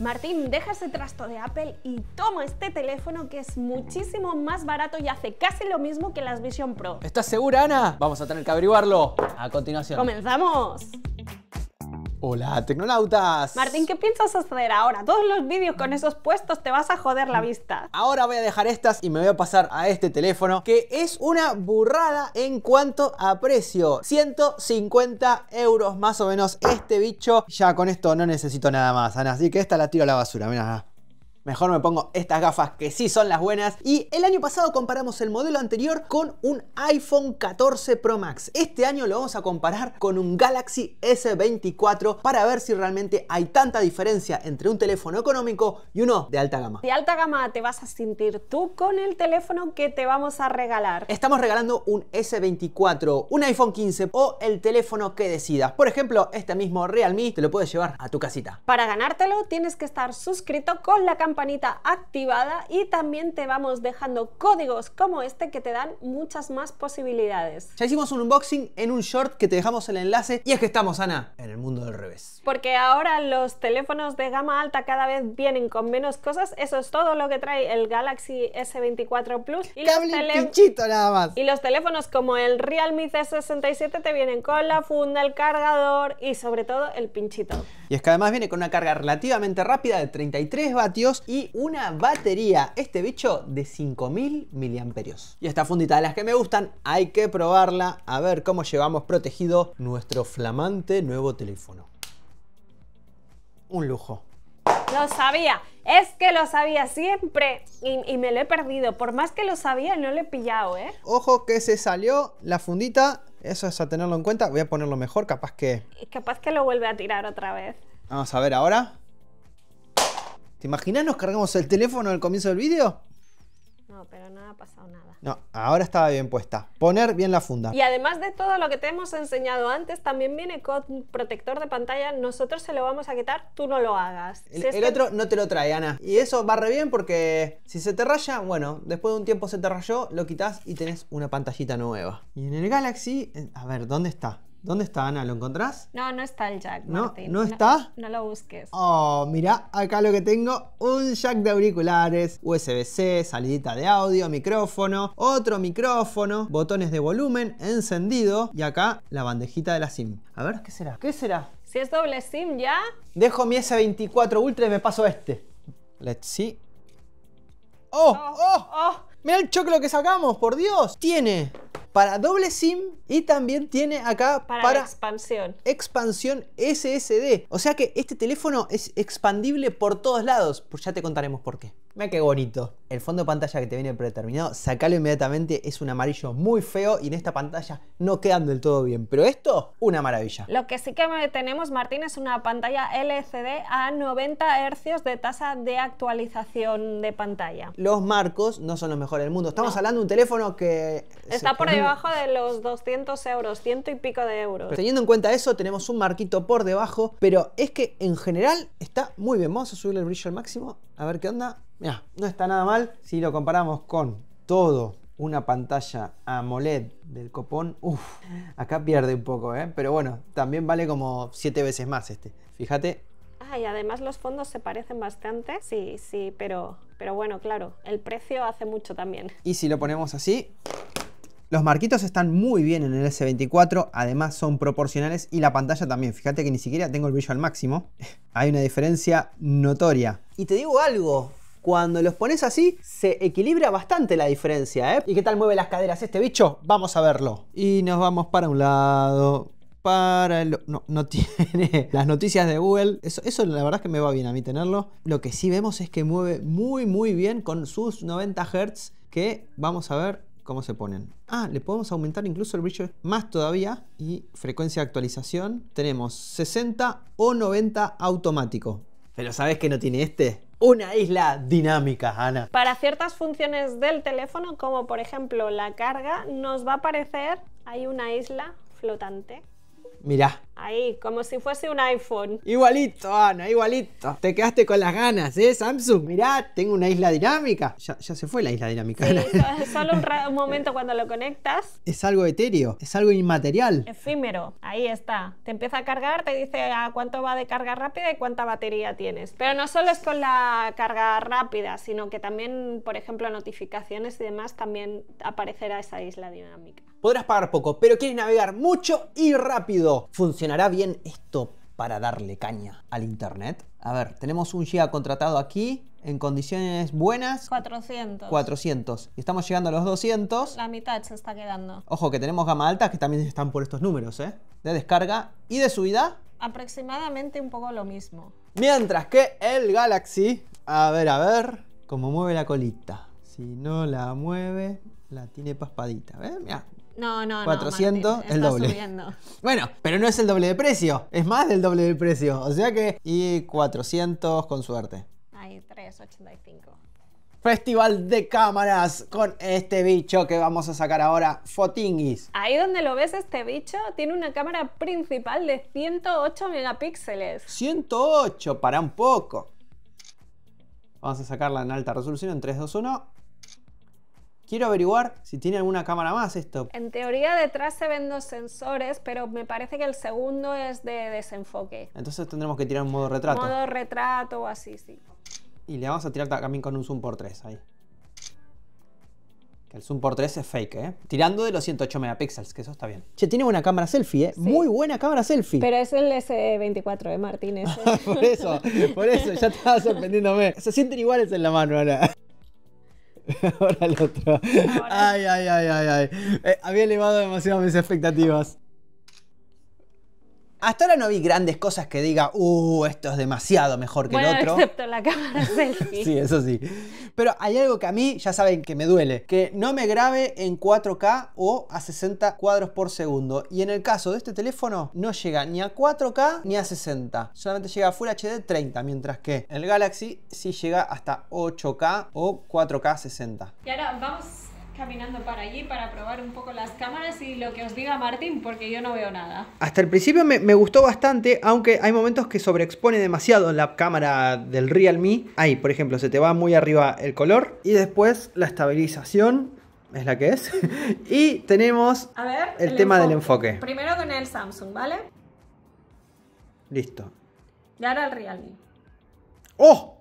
Martín, deja ese trasto de Apple y toma este teléfono que es muchísimo más barato y hace casi lo mismo que las Vision Pro. ¿Estás segura, Ana? Vamos a tener que averiguarlo. A continuación. ¡Comenzamos! Hola, tecnonautas. Martín, ¿qué piensas hacer ahora? Todos los vídeos con esos puestos te vas a joder la vista. Ahora voy a dejar estas y me voy a pasar a este teléfono que es una burrada en cuanto a precio. 150 euros más o menos este bicho. Ya con esto no necesito nada más, Ana. Así que esta la tiro a la basura, mira. Mejor me pongo estas gafas que sí son las buenas. Y el año pasado comparamos el modelo anterior con un iPhone 14 Pro Max. Este año lo vamos a comparar con un Galaxy S24 para ver si realmente hay tanta diferencia entre un teléfono económico y uno de alta gama. De alta gama te vas a sentir tú con el teléfono que te vamos a regalar. Estamos regalando un S24, un iPhone 15 o el teléfono que decidas. Por ejemplo, este mismo Realme te lo puedes llevar a tu casita. Para ganártelo tienes que estar suscrito con la campaña campanita activada y también te vamos dejando códigos como este que te dan muchas más posibilidades. Ya hicimos un unboxing en un short que te dejamos el enlace y es que estamos, Ana, en el mundo del revés. Porque ahora los teléfonos de gama alta cada vez vienen con menos cosas, eso es todo lo que trae el Galaxy S24 Plus. Y Cable pinchito nada más. Y los teléfonos como el Realme C67 te vienen con la funda, el cargador y sobre todo el pinchito. Y es que además viene con una carga relativamente rápida de 33 vatios y una batería, este bicho, de 5000 miliamperios. Y esta fundita de las que me gustan, hay que probarla a ver cómo llevamos protegido nuestro flamante nuevo teléfono. Un lujo. Lo sabía, es que lo sabía siempre y, y, me lo he perdido. Por más que lo sabía, no lo he pillado, ¿eh? Ojo que se salió la fundita eso es a tenerlo en cuenta. Voy a ponerlo mejor, capaz que... Capaz que lo vuelve a tirar otra vez. Vamos a ver ahora. ¿Te imaginas nos cargamos el teléfono al comienzo del vídeo? No, pero no ha pasado nada. No, ahora estaba bien puesta. Poner bien la funda. Y además de todo lo que te hemos enseñado antes, también viene con protector de pantalla. Nosotros se lo vamos a quitar, tú no lo hagas. El, otro no te lo trae, Ana. Y eso va re bien porque si se te raya, bueno, después de un tiempo se te rayó, lo quitas y tenés una pantallita nueva. Y en el Galaxy, eh, a ver, ¿dónde está? ¿Dónde está Ana? ¿Lo encontrás? No, no está el Jack. No, Martín. ¿No está? No, lo busques. Oh, mira, acá lo que tengo: un Jack de auriculares, USB-C, salidita de audio, micrófono, otro micrófono, botones de volumen, encendido y acá la bandejita de la SIM. A ver, ¿qué será? ¿Qué será? Si es doble SIM ya. Dejo mi S24 Ultra y me paso este. Let's see. ¡Oh! ¡Oh! oh. Mira oh. mirá el choclo que sacamos! ¡Por Dios! Tiene para doble SIM y también tiene acá para, expansión. expansión SSD. O sea que este teléfono es expandible por todos lados. Pues ya te contaremos por qué. Mira qué bonito. El fondo de pantalla que te viene predeterminado, sacalo inmediatamente. Es un amarillo muy feo y en esta pantalla no quedan del todo bien. Pero esto, una maravilla. Lo que sí que tenemos, Martín, es una pantalla LCD a 90 Hz de tasa de actualización de pantalla. Los marcos no son los mejores del mundo. Estamos hablando de un teléfono que... Está por debajo debajo de los 200 euros, ciento y pico de euros. teniendo en cuenta eso, tenemos un marquito por debajo, pero es que en general está muy bien. Vamos a subir el brillo al máximo, a ver qué onda. Mira, no está nada mal si lo comparamos con todo una pantalla AMOLED del copón, uff, acá pierde un poco, ¿eh? Pero bueno, también vale como siete veces más este. Fíjate. Ah, y además los fondos se parecen bastante, sí, sí, pero, pero bueno, claro, el precio hace mucho también. Y si lo ponemos así, los marquitos están muy bien en el S24, además son proporcionales y la pantalla también. Fíjate que ni siquiera tengo el brillo al máximo. Hay una diferencia notoria. Y te digo algo, cuando los pones así, se equilibra bastante la diferencia, ¿eh? ¿Y qué tal mueve las caderas este bicho? Vamos a verlo. Y nos vamos para un lado, para el... No, no tiene las noticias de Google. Eso, eso la verdad es que me va bien a mí tenerlo. Lo que sí vemos es que mueve muy, muy bien con sus 90 Hz, que vamos a ver cómo se ponen. Ah, le podemos aumentar incluso el brillo más todavía. Y frecuencia de actualización. Tenemos 60 o 90 automático. Pero ¿sabes qué no tiene este? Una isla dinámica, Ana. Para ciertas funciones del teléfono, como por ejemplo la carga, nos va a aparecer hay una isla flotante. Mirá. Ahí, como si fuese un iPhone. Igualito, Ana, igualito. Te quedaste con las ganas, ¿eh, Samsung? Mirá, tengo una isla dinámica. Ya, se fue la isla dinámica. solo un, momento cuando lo conectas. Es algo etéreo, es algo inmaterial. Efímero, ahí está. Te empieza a cargar, te dice a ah, cuánto va de carga rápida y cuánta batería tienes. Pero no solo es con la carga rápida, sino que también, por ejemplo, notificaciones y demás, también aparecerá esa isla dinámica podrás pagar poco, pero quieres navegar mucho y rápido. ¿Funcionará bien esto para darle caña al internet? A ver, tenemos un giga contratado aquí, en condiciones buenas. 400. 400. Y estamos llegando a los 200. La mitad se está quedando. Ojo que tenemos gama alta que también están por estos números, ¿eh? De descarga y de subida. Aproximadamente un poco lo mismo. Mientras que el Galaxy, a ver, a ver, cómo mueve la colita. Si no la mueve, la tiene paspadita. ¿Ves? Mira, no, no, 400, no. 400, el doble. Bueno, pero no es el doble de precio, es más del doble de precio. O sea que, y 400 con suerte. Hay 385. Festival de cámaras con este bicho que vamos a sacar ahora, Fotinguis. Ahí donde lo ves este bicho, tiene una cámara principal de 108 megapíxeles. 108, para un poco. Vamos a sacarla en alta resolución en 321. Quiero averiguar si tiene alguna cámara más esto. En teoría detrás se ven dos sensores, pero me parece que el segundo es de desenfoque. Entonces tendremos que tirar un modo retrato. Modo retrato o así, sí. Y le vamos a tirar también con un zoom por 3 ahí. Que el zoom por 3 es fake, ¿eh? Tirando de los 108 megapíxeles, que eso está bien. Che, tiene una cámara selfie, ¿eh? Muy buena cámara selfie. Pero es el S24 de Martínez. ¿eh? por eso, por eso, ya estaba sorprendiéndome. Se sienten iguales en la mano ahora. Ahora el otro. Ay, ay, ay, ay, ay. Eh, había elevado demasiado mis expectativas. Hasta ahora no vi grandes cosas que diga, uh, esto es demasiado mejor que el otro. Excepto la cámara selfie. sí, eso sí. Pero hay algo que a mí ya saben que me duele, que no me grabe en 4K o a 60 cuadros por segundo. Y en el caso de este teléfono no llega ni a 4K ni a 60. Solamente llega a Full HD 30, mientras que el Galaxy sí llega hasta 8K o 4K 60. Y ahora vamos caminando para allí para probar un poco las cámaras y lo que os diga Martín, porque yo no veo nada. Hasta el principio me, gustó bastante, aunque hay momentos que sobreexpone demasiado la cámara del Realme. Ahí, por ejemplo, se te va muy arriba el color y después la estabilización es la que es. y tenemos el, tema del enfoque. Primero con el Samsung, ¿vale? Listo. Y ahora el Realme. ¡Oh!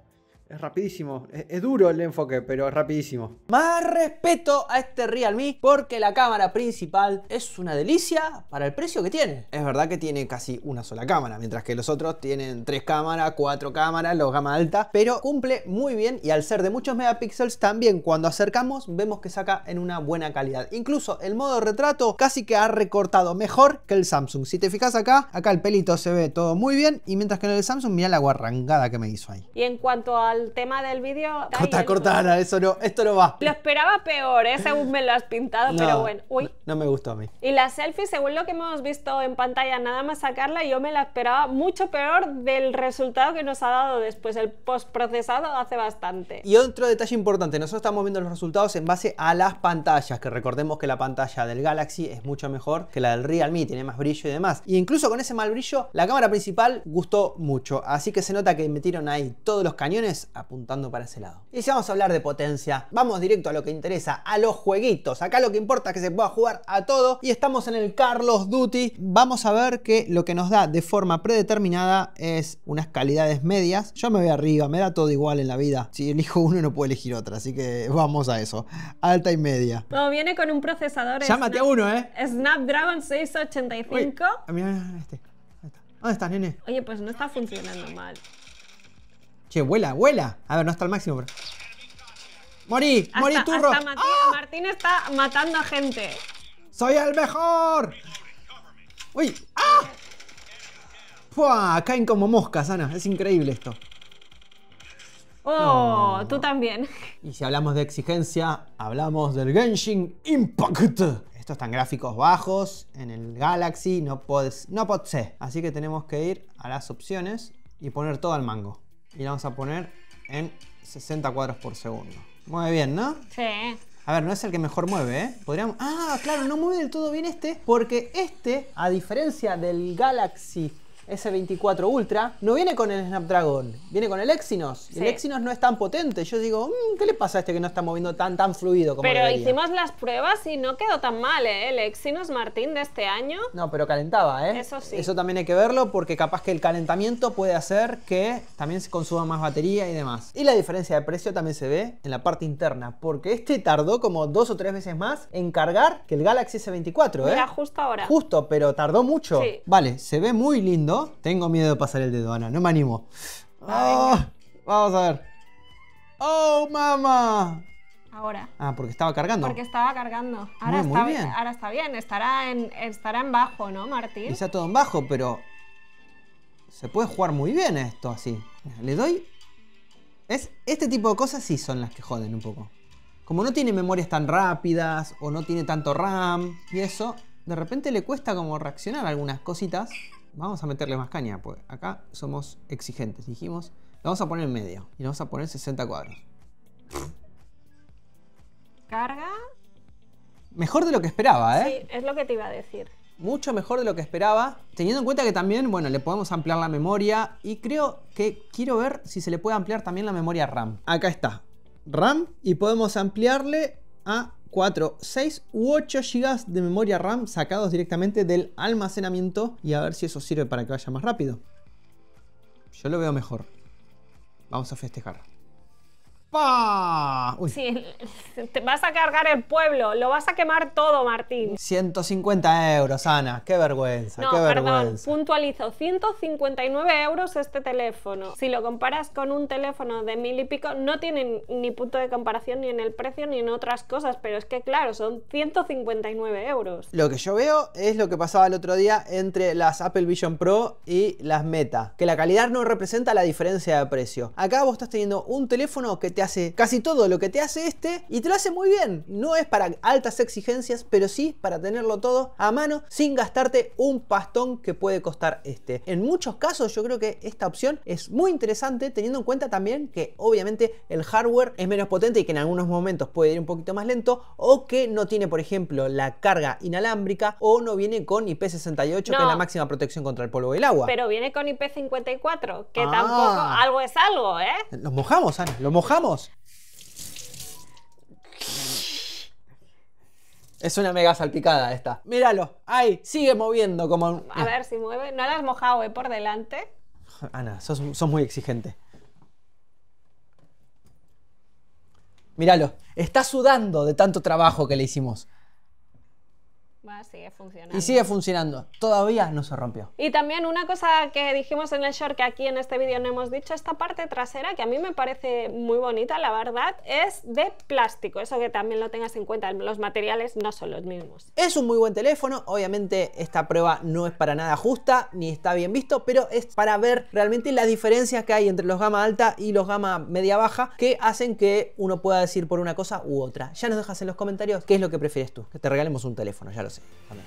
Es rapidísimo, es, duro el enfoque, pero es rapidísimo. Más respeto a este Realme porque la cámara principal es una delicia para el precio que tiene. Es verdad que tiene casi una sola cámara, mientras que los otros tienen tres cámaras, cuatro cámaras, los gama alta, pero cumple muy bien y al ser de muchos megapíxeles también cuando acercamos vemos que saca en una buena calidad. Incluso el modo retrato casi que ha recortado mejor que el Samsung. Si te fijas acá, acá el pelito se ve todo muy bien y mientras que en el Samsung mira la guarrangada que me hizo ahí. Y en cuanto a tema del vídeo. Corta, eso no, esto no va. Lo esperaba peor, ¿eh? según me lo has pintado, pero bueno. Uy. No, no me gustó a mí. Y la selfie, según lo que hemos visto en pantalla, nada más sacarla, yo me la esperaba mucho peor del resultado que nos ha dado después. El postprocesado hace bastante. Y otro detalle importante, nosotros estamos viendo los resultados en base a las pantallas, que recordemos que la pantalla del Galaxy es mucho mejor que la del Realme, tiene más brillo y demás. Y incluso con ese mal brillo, la cámara principal gustó mucho. Así que se nota que metieron ahí todos los cañones apuntando para ese lado. Y si vamos a hablar de potencia, vamos directo a lo que interesa, a los jueguitos. Acá lo que importa es que se pueda jugar a todo y estamos en el Carlos Duty. Vamos a ver que lo que nos da de forma predeterminada es unas calidades medias. Yo me voy arriba, me da todo igual en la vida. Si elijo uno no puedo elegir otra, así que vamos a eso. Alta y media. No, viene con un procesador. Llámate a uno, ¿eh? Snapdragon 685. A mí este. ¿Dónde está, nene? Oye, pues no está funcionando mal. Che, vuela, vuela. A ver, no está al máximo, pero. ¡Morí! ¡Morí, turro! Martín, está matando a gente. ¡Soy el mejor! ¡Uy! ¡Ah! ¡Pua! Caen como moscas, Ana. Es increíble esto. ¡Oh! Tú también. Y si hablamos de exigencia, hablamos del Genshin Impact. Estos están gráficos bajos, en el Galaxy, no puedes, no puede Así que tenemos que ir a las opciones y poner todo al mango y la vamos a poner en 60 cuadros por segundo. Mueve bien, ¿no? Sí. A ver, no es el que mejor mueve, ¿eh? Podríamos... Ah, claro, no mueve del todo bien este, porque este, a diferencia del Galaxy S24 Ultra, no viene con el Snapdragon, viene con el Exynos. El Exynos no es tan potente. Yo digo, mm, ¿qué le pasa a este que no está moviendo tan, tan fluido como Pero hicimos las pruebas y no quedó tan mal, ¿eh? El Exynos Martín de este año. No, pero calentaba, ¿eh? Eso sí. Eso también hay que verlo porque capaz que el calentamiento puede hacer que también se consuma más batería y demás. Y la diferencia de precio también se ve en la parte interna, porque este tardó como dos o tres veces más en cargar que el Galaxy S24, ¿eh? Era justo ahora. Justo, pero tardó mucho. Vale, se ve muy lindo tengo miedo de pasar el dedo, Ana. No me animo. Ah, ah, vamos a ver. ¡Oh, mamá! Ahora. Ah, porque estaba cargando. Porque estaba cargando. Ahora, está, bien. ahora está bien. Estará en, estará bajo, ¿no, Martín? Está todo en bajo, pero. Se puede jugar muy bien esto así. Le doy. Es, este tipo de cosas sí son las que joden un poco. Como no tiene memorias tan rápidas o no tiene tanto RAM y eso, de repente le cuesta como reaccionar algunas cositas vamos a meterle más caña, pues acá somos exigentes. Dijimos, Lo vamos a poner en medio y le vamos a poner 60 cuadros. Carga. Mejor de lo que esperaba, ¿eh? Sí, es lo que te iba a decir. Mucho mejor de lo que esperaba, teniendo en cuenta que también, bueno, le podemos ampliar la memoria y creo que quiero ver si se le puede ampliar también la memoria RAM. Acá está, RAM y podemos ampliarle a 4, 6 u 8 GB de memoria RAM sacados directamente del almacenamiento y a ver si eso sirve para que vaya más rápido. Yo lo veo mejor. Vamos a festejar. te vas a cargar el pueblo, lo vas a quemar todo, Martín. 150 euros, Ana, qué vergüenza, no, perdón, puntualizo, 159 euros este teléfono. Si lo comparas con un teléfono de mil y pico, no tienen ni punto de comparación ni en el precio ni en otras cosas, pero es que claro, son 159 euros. Lo que yo veo es lo que pasaba el otro día entre las Apple Vision Pro y las Meta, que la calidad no representa la diferencia de precio. Acá vos estás teniendo un teléfono que te hace casi todo lo que te hace este y te lo hace muy bien. No es para altas exigencias, pero sí para tenerlo todo a mano sin gastarte un pastón que puede costar este. En muchos casos yo creo que esta opción es muy interesante teniendo en cuenta también que obviamente el hardware es menos potente y que en algunos momentos puede ir un poquito más lento o que no tiene por ejemplo la carga inalámbrica o no viene con IP68 que es la máxima protección contra el polvo y el agua. Pero viene con IP54 que ah. tampoco algo es algo, ¿eh? Los mojamos, Ana, mojamos. Es una mega salpicada esta. Míralo. Ahí, sigue moviendo como. A ver si mueve. No la has mojado, eh, por delante. Ana, sos, sos muy exigente. Míralo. Está sudando de tanto trabajo que le hicimos sigue funcionando. Y sigue funcionando. Todavía no se rompió. Y también una cosa que dijimos en el short, que aquí en este vídeo no hemos dicho, esta parte trasera, que a mí me parece muy bonita, la verdad, es de plástico. Eso que también lo tengas en cuenta, los materiales no son los mismos. Es un muy buen teléfono. Obviamente esta prueba no es para nada justa, ni está bien visto, pero es para ver realmente las diferencias que hay entre los gama alta y los gama media baja, que hacen que uno pueda decir por una cosa u otra. Ya nos dejas en los comentarios qué es lo que prefieres tú, que te regalemos un teléfono, ya lo 好嘞。